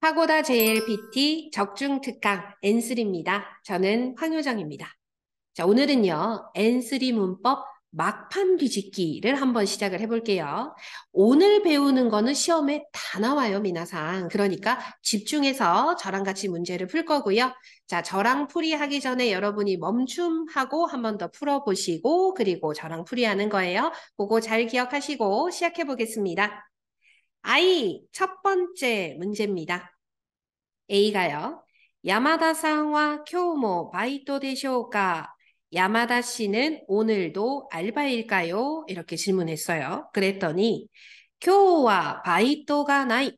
파고다 JLPT 적중특강 N3입니다. 저는 황효정입니다. 자, 오늘은요, N3 문법 막판 뒤집기를 한번 시작을 해볼게요. 오늘 배우는 거는 시험에 다 나와요, 미나상. 그러니까 집중해서 저랑 같이 문제를 풀 거고요. 자, 저랑 풀이하기 전에 여러분이 멈춤하고 한번 더 풀어보시고, 그리고 저랑 풀이하는 거예요. 그거 잘 기억하시고 시작해보겠습니다. 아이, 첫 번째 문제입니다. A가요. 야마다상와 교모 바이토 데쇼가 야마다 씨는 오늘도 알바일까요? 이렇게 질문했어요. 그랬더니 교와 바이토가 나이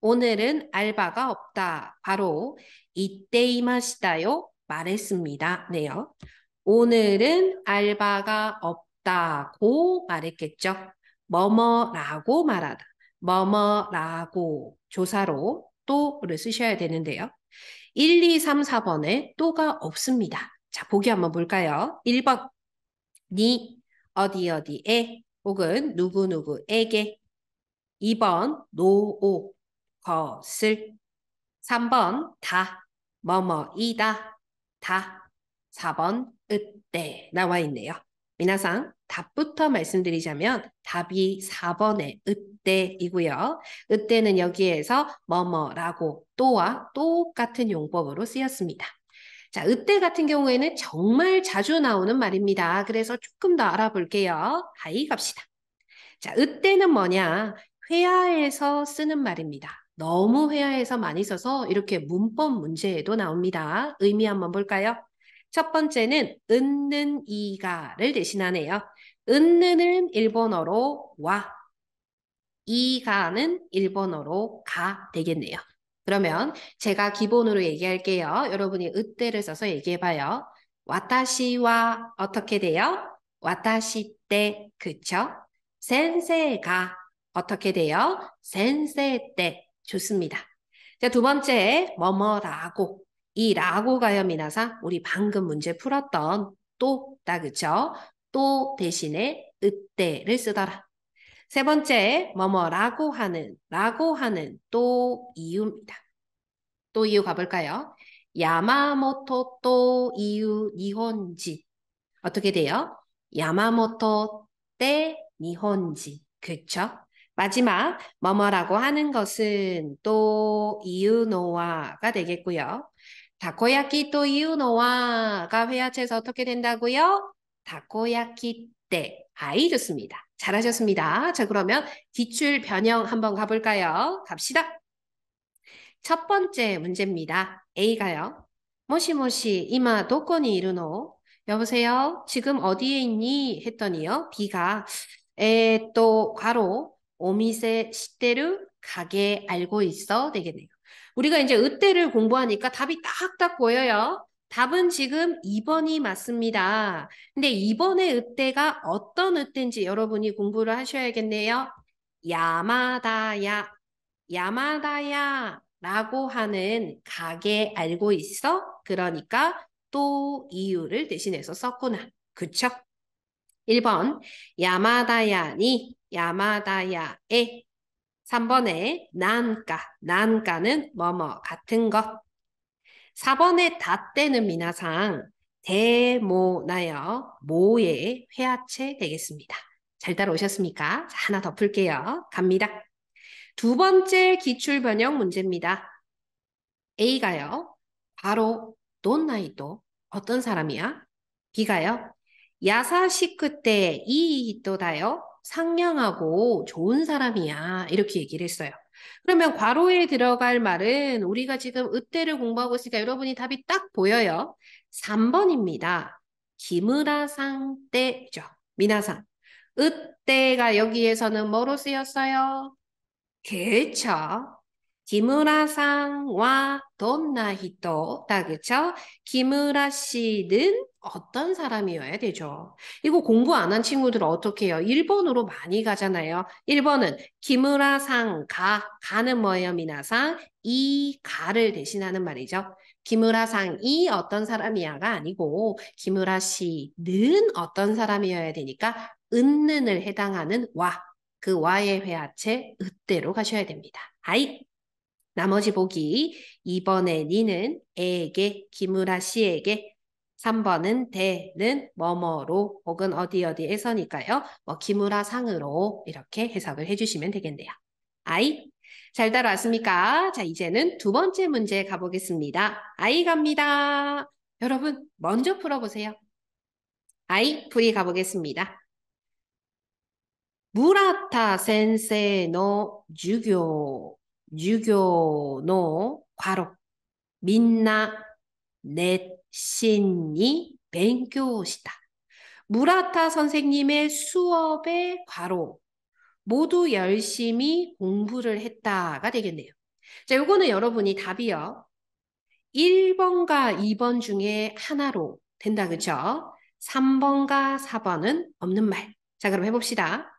오늘은 알바가 없다. 바로 이때이마시다요 말했습니다. 네요. 오늘은 알바가 없다고 말했겠죠. 뭐뭐라고 말하다. 뭐뭐라고 조사로 또를 쓰셔야 되는데요. 1, 2, 3, 4번에 또가 없습니다. 자, 보기 한번 볼까요? 1번 니 어디 어디에 혹은 누구누구에게 2번 노오 것을 3번 다 뭐뭐이다 다 4번 으때 나와 있네요. 미나상 답부터 말씀드리자면 답이 4번의 으때이고요. 으때는 여기에서 뭐뭐라고 또와 똑같은 용법으로 쓰였습니다. 자, 으때 같은 경우에는 정말 자주 나오는 말입니다. 그래서 조금 더 알아볼게요. 하이 갑시다. 자, 으때는 뭐냐? 회화에서 쓰는 말입니다. 너무 회화에서 많이 써서 이렇게 문법 문제에도 나옵니다. 의미 한번 볼까요? 첫 번째는 은는 이가를 대신하네요. 은는은 일본어로 와, 이가는 일본어로 가 되겠네요. 그러면 제가 기본으로 얘기할게요. 여러분이 으때를 써서 얘기해봐요. 와타시와 어떻게 돼요? 와타시 때 그쵸? 센세가 어떻게 돼요? 센세 때 좋습니다. 자, 두 번째 뭐뭐라고 이라고가염이나사 우리 방금 문제 풀었던 또다 그쵸? 또 대신에 으때를 쓰더라. 세 번째 뭐뭐라고 하는 라고 하는 또 이유입니다. 또 이유 가볼까요? 야마모토 또 이유 니혼지 어떻게 돼요? 야마모토 때 니혼지 그쵸? 마지막 뭐뭐라고 하는 것은 또 이유노와가 되겠고요. 다코야키 또 이유노와 가회야채에서 어떻게 된다고요? 다코야키 때. 아이 좋습니다. 잘하셨습니다. 자 그러면 기출 변형 한번 가볼까요? 갑시다. 첫 번째 문제입니다. A가요. 모시모시 이마 도코니 이르노? 여보세요? 지금 어디에 있니? 했더니요. B가 에또 과로 오미세 시테르 가게 알고 있어 되겠네요. 우리가 이제 으대를 공부하니까 답이 딱딱 보여요. 답은 지금 2번이 맞습니다. 근데 2번의 으대가 어떤 으대인지 여러분이 공부를 하셔야겠네요. 야마다야, 야마다야 라고 하는 가게 알고 있어? 그러니까 또 이유를 대신해서 썼구나. 그쵸? 1번 야마다야니 야마다야에 3번에 난가, 난가는 뭐뭐 같은 것. 4번에 다때는 미나상 대모나여 모의 회화체 되겠습니다. 잘 따라오셨습니까? 자, 하나 더 풀게요. 갑니다. 두 번째 기출 변형 문제입니다. A가요. 바로 돈나이도 어떤 사람이야? B가요. 야사시 크때 이히또다요. 상냥하고 좋은 사람이야. 이렇게 얘기를 했어요. 그러면 괄호에 들어갈 말은 우리가 지금 으대를 공부하고 있으니까 여러분이 답이 딱 보여요. 3번입니다. 기무라상 때죠. 미나상. 으대가 여기에서는 뭐로 쓰였어요? 그렇죠. 기무라상와 돈나히토다 그쵸? 기무라 씨는 어떤 사람이어야 되죠? 이거 공부 안 한 친구들은 어떻게 해요? 1번으로 많이 가잖아요. 1번은 기무라상 가, 가는 뭐예요? 미나상 이 가를 대신하는 말이죠. 기무라상이 어떤 사람이야가 아니고 기무라 씨는 어떤 사람이어야 되니까 은는을 해당하는 와, 그 와의 회화체 으대로 가셔야 됩니다. 아이! 나머지 보기 2번의 니는 에게 기무라 씨에게 3번은 대는 뭐뭐로 혹은 어디 어디에서니까요. 뭐 기무라 상으로 이렇게 해석을 해주시면 되겠네요. 아이 잘 따라왔습니까? 자 이제는 두 번째 문제 가보겠습니다. 아이 갑니다. 여러분 먼저 풀어보세요. 아이 풀이 가보겠습니다. 무라타 센세노 주교 주교노 과로 민나 넷 신이 벤교시다. 무라타 선생님의 수업의 과로 모두 열심히 공부를 했다가 되겠네요. 자, 요거는 여러분이 답이요. 1번과 2번 중에 하나로 된다 그죠? 3번과 4번은 없는 말. 자, 그럼 해봅시다.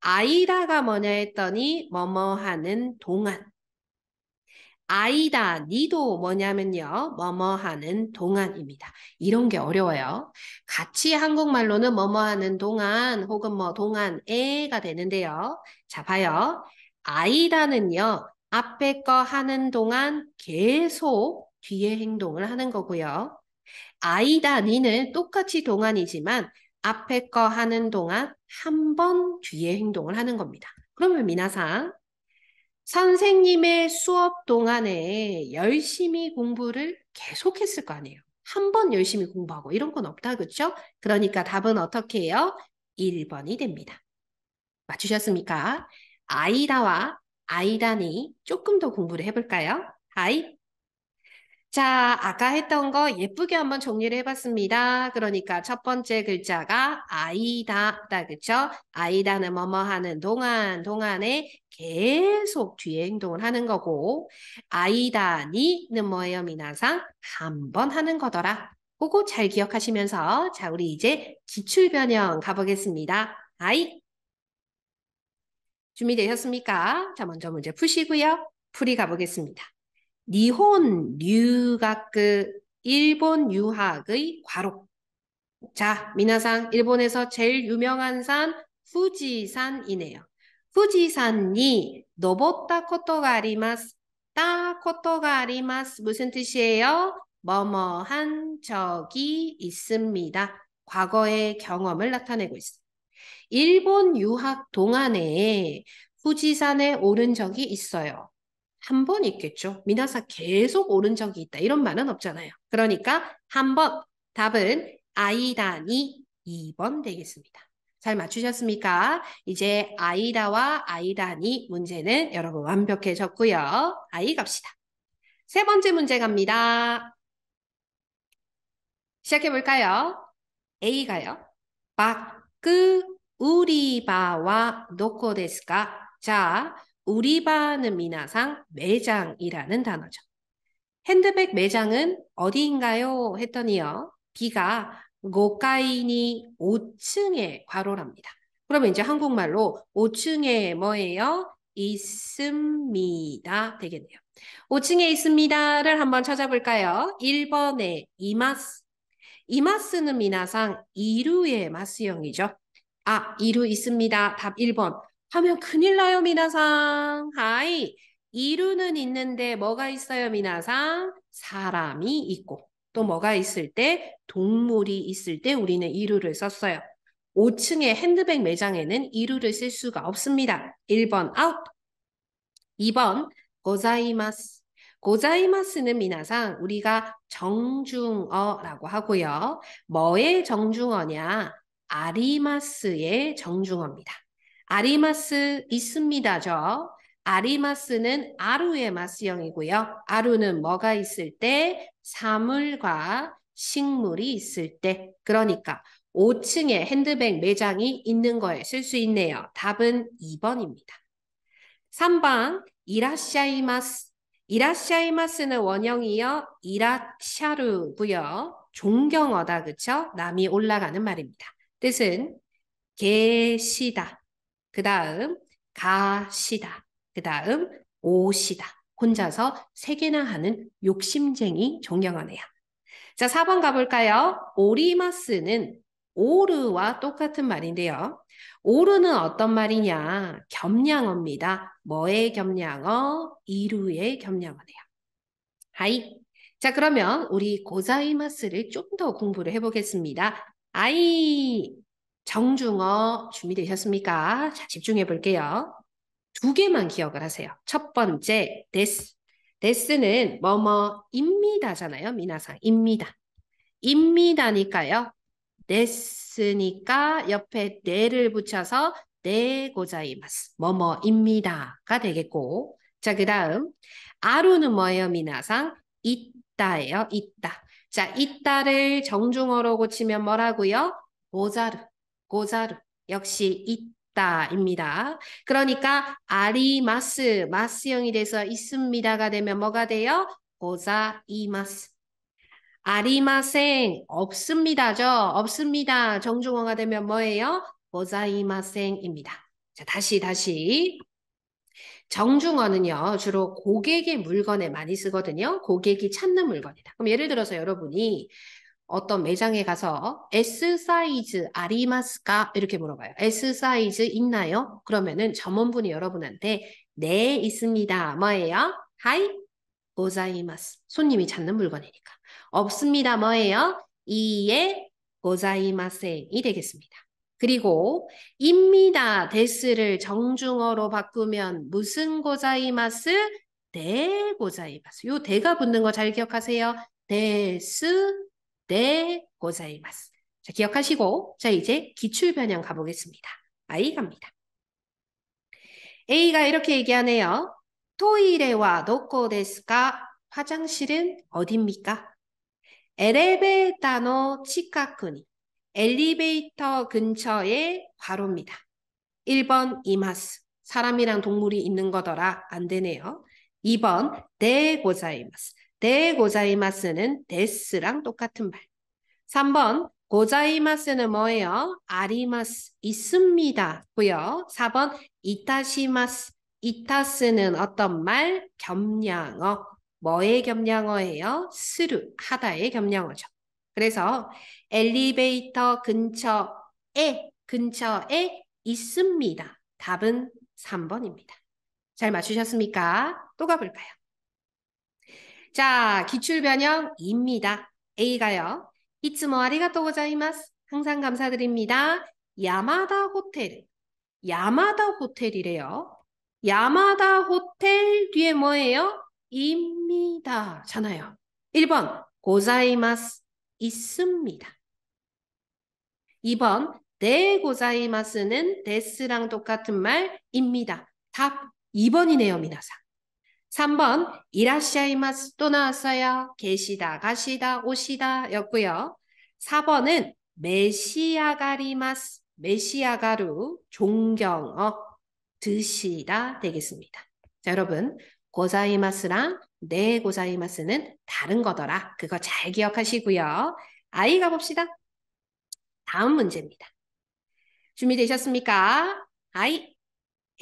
아이다가 뭐냐 했더니 뭐뭐 하는 동안. 아이다, 니도 뭐냐면요. 뭐뭐 하는 동안입니다. 이런 게 어려워요. 같이 한국말로는 뭐뭐 하는 동안 혹은 뭐 동안에가 되는데요. 자, 봐요. 아이다는요. 앞에 거 하는 동안 계속 뒤에 행동을 하는 거고요. 아이다, 니는 똑같이 동안이지만 앞에 거 하는 동안 한 번 뒤에 행동을 하는 겁니다. 그러면 미나상 선생님의 수업 동안에 열심히 공부를 계속했을 거 아니에요. 한 번 열심히 공부하고 이런 건 없다, 그렇죠? 그러니까 답은 어떻게 해요? 1번이 됩니다. 맞추셨습니까? 아이다와 아이다니 조금 더 공부를 해볼까요? 아이. 자, 아까 했던 거 예쁘게 한번 정리를 해봤습니다. 그러니까 첫 번째 글자가 아이다다, 그쵸? 아이다는 뭐뭐 하는 동안, 동안에 계속 뒤에 행동을 하는 거고 아이다니는 뭐예요 미나상 한 번 하는 거더라 그거 잘 기억하시면서 자 우리 이제 기출 변형 가보겠습니다 아이 준비되셨습니까? 자 먼저 문제 푸시고요 풀이 가보겠습니다 니혼 류가크 일본 유학의 과로 자 미나상 일본에서 제일 유명한 산 후지산이네요 富士山に登ったことがあります。たことがあります。무슨뜻이에요 뭐뭐 한 적이 있습니다. 과거의 경험을 나타내고 있습니다. 일본 유학 동안에 후지산에 오른 적이 있어요. 한 번 있겠죠. 미나사 계속 오른 적이 있다. 이런 말은 없잖아요. 그러니까 한 번. 답은 아이다니 2번 되겠습니다. 잘 맞추셨습니까? 이제 아이다와 아이다니 문제는 여러분 완벽해졌고요. 아이 갑시다. 세 번째 문제 갑니다. 시작해 볼까요? A가요. 바크 우리바와 노코 데스가 자, 우리바는 미나상 매장이라는 단어죠. 핸드백 매장은 어디인가요? 했더니요. B가 고카이니 5층에 과로랍니다. 그러면 이제 한국말로 5층에 뭐예요? 있습니다. 되겠네요. 5층에 있습니다를 한번 찾아볼까요? 1번에 이마스. 이마스는 미나상 이루의 마스형이죠. 아, 이루 있습니다. 답 1번. 하면 큰일 나요, 미나상. 하이. 이루는 있는데 뭐가 있어요, 미나상? 사람이 있고. 또 뭐가 있을 때 동물이 있을 때 우리는 이루를 썼어요. 5층의 핸드백 매장에는 이루를 쓸 수가 없습니다. 1번 out, 2번 고자이마스. 고자이마스는 미나상 우리가 정중어라고 하고요. 뭐의 정중어냐? 아리마스의 정중어입니다. 아리마스 있습니다죠. 아리마스는 아루의 마스형이고요. 아루는 뭐가 있을 때? 사물과 식물이 있을 때. 그러니까 5층에 핸드백 매장이 있는 거에 쓸 수 있네요. 답은 2번입니다. 3번 이라샤이마스 이라샤이마스는 원형이요. 이라샤루고요. 존경어다 그쵸? 남이 올라가는 말입니다. 뜻은 계시다. 그 다음 가시다. 그 다음 옷이다. 혼자서 세 개나 하는 욕심쟁이 존경하네요. 자, 4번 가볼까요? 오리마스는 오르와 똑같은 말인데요. 오르는 어떤 말이냐? 겸양어입니다. 뭐의 겸양어? 이루의 겸양어네요. 하이. 자, 그러면 우리 고자이마스를 좀 더 공부를 해보겠습니다. 아이. 정중어 준비되셨습니까? 자, 집중해 볼게요. 두 개만 기억을 하세요. 첫 번째, 데스. 데스는 뭐뭐입니다잖아요. 미나상, 입니다. 입니다니까요. 데스니까 옆에 네를 붙여서 네고자이마스. 뭐뭐입니다가 되겠고. 자, 그 다음. 아루는 뭐예요? 미나상. 있다예요. 있다. 자, 있다를 정중어로 고치면 뭐라고요? 고자르. 고자르. 역시 있다. 다입니다. 그러니까 아리마스 마스형이 돼서 있습니다가 되면 뭐가 돼요? 고자이마스 아리마생 없습니다죠. 없습니다. 정중어가 되면 뭐예요? 고자이마생입니다. 자 다시 다시 정중어는요 주로 고객의 물건에 많이 쓰거든요. 고객이 찾는 물건이다. 그럼 예를 들어서 여러분이 어떤 매장에 가서 어, S 사이즈 아리마스까 이렇게 물어봐요. S 사이즈 있나요? 그러면은 점원분이 여러분한테 네 있습니다. 뭐예요? 하이 고자이마스. 손님이 찾는 물건이니까. 없습니다. 뭐예요? 이에 고자이마센이 되겠습니다. 그리고 입니다 데스를 정중어로 바꾸면 무슨 고자이마스? 네 고자이마스. 요 대가 붙는 거 잘 기억하세요. 데스 네, 고자이마스. 자, 기억하시고 자, 이제 기출 변형 가보겠습니다. 아이 갑니다. A가 이렇게 얘기하네요. 토이레와 도코 데스까? 화장실은 어디니까엘리베이터 치카쿠니 엘리베이터 근처에 바로입니다. 1번 이마스 사람이랑 동물이 있는 거더라 안 되네요. 2번 데고자이마스 데 고자이마스는 데스랑 똑같은 말. 3번 고자이마스는 뭐예요? 아리마스 있습니다고요. 4번 이타시마스 이타스는 어떤 말? 겸양어. 뭐의 겸양어예요? 스루 하다의 겸양어죠. 그래서 엘리베이터 근처에 근처에 있습니다. 답은 3번입니다. 잘 맞추셨습니까? 또 가볼까요? 자, 기출 변형입니다. A가요. 이츠모 아리가또 고자이마스. 항상 감사드립니다. 야마다 호텔. 야마다 호텔이래요. 야마다 호텔 뒤에 뭐예요? 입니다. 잖아요. 1번 고자이마스 있습니다. 2번 네 고자이마스는 데스랑 똑같은 말입니다. 답 2번이네요, 미나상. 3번 이라시아이마스 또 나왔어요. 계시다, 가시다, 오시다 였고요. 4번은 메시아가리마스, 메시아가루, 존경어, 드시다 되겠습니다. 자, 여러분 고사이마스랑 네 고사이마스는 다른 거더라. 그거 잘 기억하시고요. 아이가 봅시다. 다음 문제입니다. 준비되셨습니까? 아이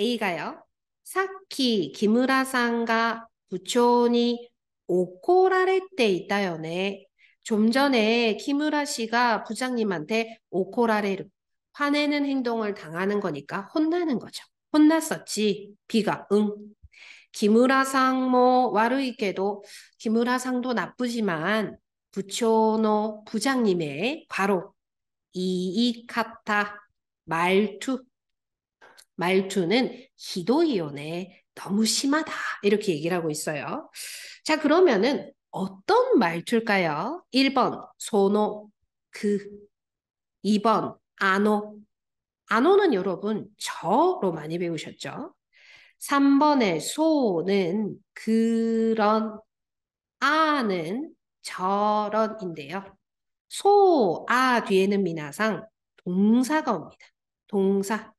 A가요. さっき木村さんが部長に怒られていたよね。좀 전에 키무라 씨가 부장님한테 오코라레르 화내는 행동을 당하는 거니까 혼나는 거죠. 혼났었지. 비가 응. 기무라상 뭐 와르이케도 기무라상도 나쁘지만 부초노 부장님의 바로 이이카타 말투 말투는 히도이온에 너무 심하다 이렇게 얘기를 하고 있어요. 자 그러면은 어떤 말투일까요? 1번 소노 그 2번 아노 아노는 여러분 저로 많이 배우셨죠? 3번의 소는 그런 아는 저런인데요. 소, 아 뒤에는 미나상 동사가 옵니다. 동사.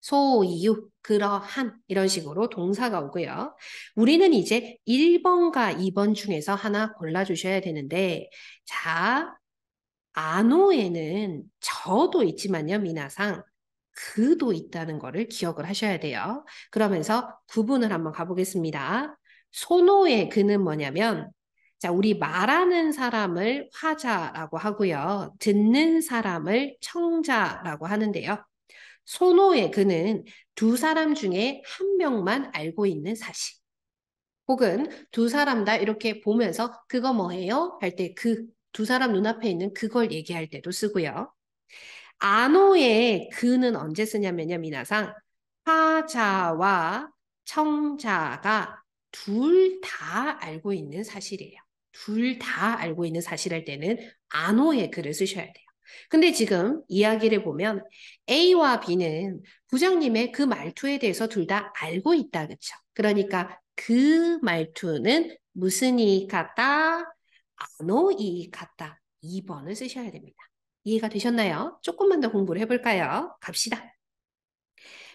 소유, 이 그러한 이런 식으로 동사가 오고요. 우리는 이제 1번과 2번 중에서 하나 골라주셔야 되는데 자, 아노에는 저도 있지만요, 미나상. 그도 있다는 거를 기억을 하셔야 돼요. 그러면서 구분을 한번 가보겠습니다. 소노의 그는 뭐냐면 자, 우리 말하는 사람을 화자라고 하고요. 듣는 사람을 청자라고 하는데요. 선호의 그는 두 사람 중에 한 명만 알고 있는 사실. 혹은 두 사람 다 이렇게 보면서 그거 뭐예요? 할 때 그 두 사람 눈앞에 있는 그걸 얘기할 때도 쓰고요. 아노의 그는 언제 쓰냐면요, 미나상 하자와 청자가 둘 다 알고 있는 사실이에요. 둘 다 알고 있는 사실 할 때는 아노의 글을 쓰셔야 돼요. 근데 지금 이야기를 보면 A와 B는 부장님의 그 말투에 대해서 둘 다 알고 있다. 그렇죠? 그러니까 그 말투는 무슨 이같다 아노 이같다이번을 쓰셔야 됩니다. 이해가 되셨나요? 조금만 더 공부를 해볼까요? 갑시다.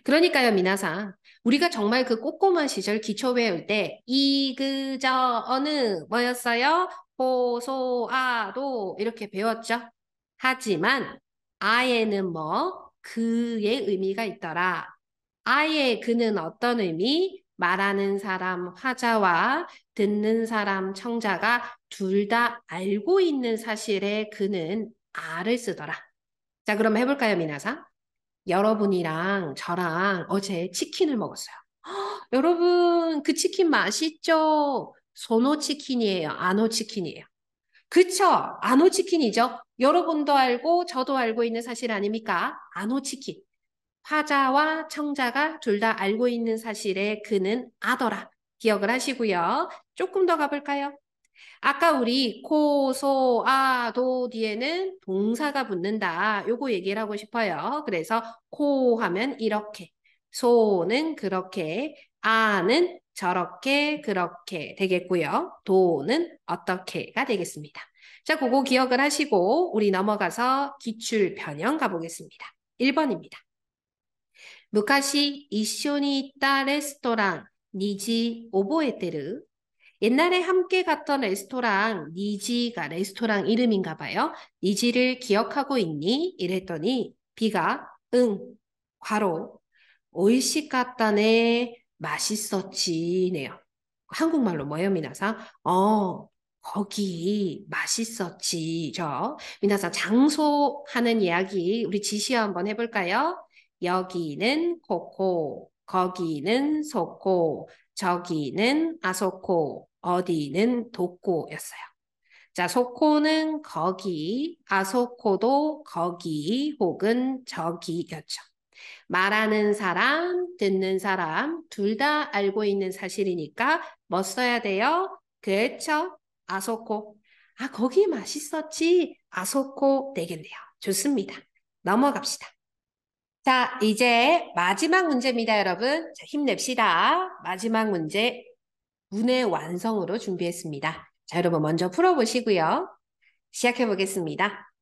그러니까요, 미나사 우리가 정말 그 꼼꼼한 시절 기초 외울 때, 이, 그, 저, 어느, 뭐였어요? 호, 소, 아, 도, 이렇게 배웠죠? 하지만 아예는 뭐 그의 의미가 있더라. 아예 그는 어떤 의미? 말하는 사람 화자와 듣는 사람 청자가 둘 다 알고 있는 사실에 그는 아를 쓰더라. 자, 그럼 해볼까요, 미나사 여러분이랑 저랑 어제 치킨을 먹었어요. 허, 여러분, 그 치킨 맛있죠? 소노 치킨이에요? 아노 치킨이에요? 그쵸. 아노치킨이죠. 여러분도 알고 저도 알고 있는 사실 아닙니까? 아노치킨. 화자와 청자가 둘 다 알고 있는 사실에 그는 아더라. 기억을 하시고요. 조금 더 가볼까요? 아까 우리 코, 소, 아, 도 뒤에는 동사가 붙는다. 요거 얘기를 하고 싶어요. 그래서 코 하면 이렇게, 소는 그렇게, 아는 저렇게, 그렇게 되겠고요. 도는 어떻게가 되겠습니다. 자, 그거 기억을 하시고 우리 넘어가서 기출 변형 가보겠습니다. 1번입니다. 무카시 이쇼니 있다 레스토랑 니지 오보에테르 옛날에 함께 갔던 레스토랑 니지가 레스토랑 이름인가 봐요. 니지를 기억하고 있니? 이랬더니 비가 응, 과로 오이시 갔다네 맛있었지네요. 한국말로 뭐예요, 미나상? 어, 거기 맛있었지죠. 미나상 장소 하는 이야기 우리 지시 한번 해볼까요? 여기는 코코, 거기는 소코, 저기는 아소코, 어디는 도코였어요. 자, 소코는 거기, 아소코도 거기 혹은 저기였죠. 말하는 사람, 듣는 사람 둘 다 알고 있는 사실이니까 뭐 써야 돼요? 그렇죠? 아소코. 아, 거기 맛있었지? 아소코 되겠네요. 좋습니다. 넘어갑시다. 자, 이제 마지막 문제입니다, 여러분. 자, 힘냅시다. 마지막 문제 문의 완성으로 준비했습니다. 자, 여러분 먼저 풀어보시고요. 시작해 보겠습니다.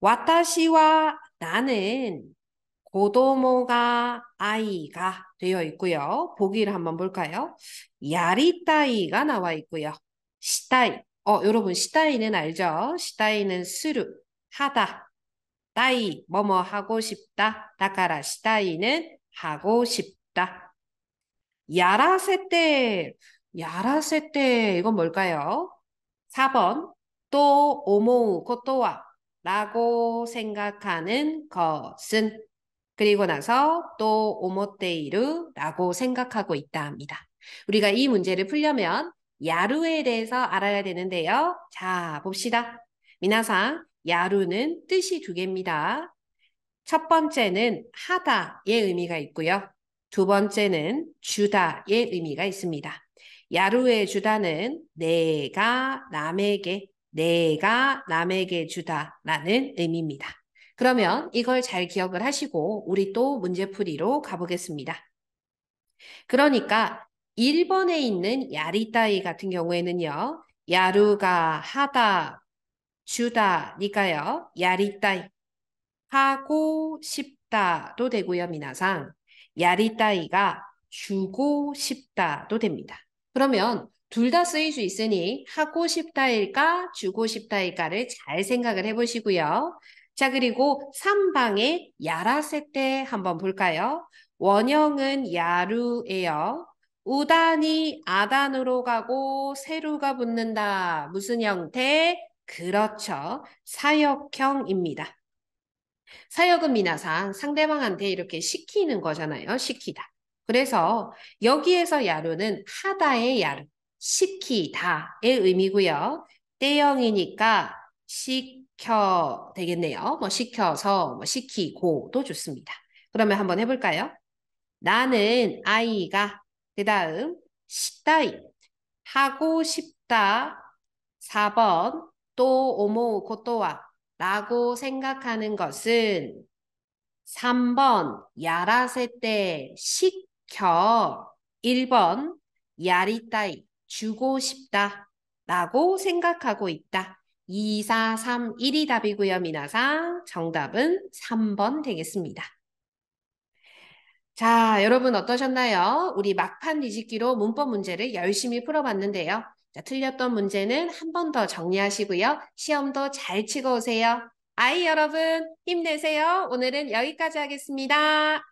와타시와 나는 고도모가 아이가 되어 있고요. 보기를 한번 볼까요? 야리따이가 나와 있고요. 시따이. 어, 여러분 시따이는 알죠? 시따이는 스루, 하다. 따이, 뭐뭐 하고 싶다. 다카라 시따이는 하고 싶다. 야라세떼. 야라세떼. 이건 뭘까요? 4번. 또 오모우 코토와 라고 생각하는 것은 그리고 나서 또 오모테이루라고 생각하고 있다 합니다. 우리가 이 문제를 풀려면 야루에 대해서 알아야 되는데요. 자, 봅시다. 미나상, 야루는 뜻이 두 개입니다. 첫 번째는 하다의 의미가 있고요. 두 번째는 주다의 의미가 있습니다. 야루의 주다는 내가 남에게, 내가 남에게 주다라는 의미입니다. 그러면 이걸 잘 기억을 하시고 우리 또 문제풀이로 가보겠습니다. 그러니까 1번에 있는 야리따이 같은 경우에는요. 야루가 하다, 주다니까요. 야리따이 하고 싶다도 되고요. 미나상 야리따이가 주고 싶다도 됩니다. 그러면 둘 다 쓰일 수 있으니 하고 싶다일까 주고 싶다일까를 잘 생각을 해보시고요. 자, 그리고 3방의 야라세 때 한번 볼까요? 원형은 야루예요. 우단이 아단으로 가고 세루가 붙는다. 무슨 형태? 그렇죠. 사역형입니다. 사역은 미나상 상대방한테 이렇게 시키는 거잖아요. 시키다. 그래서 여기에서 야루는 하다의 야루, 시키다의 의미고요. 때형이니까 시 시켜 되겠네요. 뭐 시켜서, 뭐 시키고도 좋습니다. 그러면 한번 해볼까요? 나는 아이가 그 다음 시다이 하고 싶다 4번 또 오모 고또와 라고 생각하는 것은 3번 야라세 때 시켜 1번 야리따이 주고 싶다 라고 생각하고 있다. 2, 4, 3, 1이 답이고요. 미나사 정답은 3번 되겠습니다. 자, 여러분 어떠셨나요? 우리 막판 뒤집기로 문법 문제를 열심히 풀어봤는데요. 자, 틀렸던 문제는 한 번 더 정리하시고요. 시험도 잘 치고 오세요. 아이 여러분 힘내세요. 오늘은 여기까지 하겠습니다.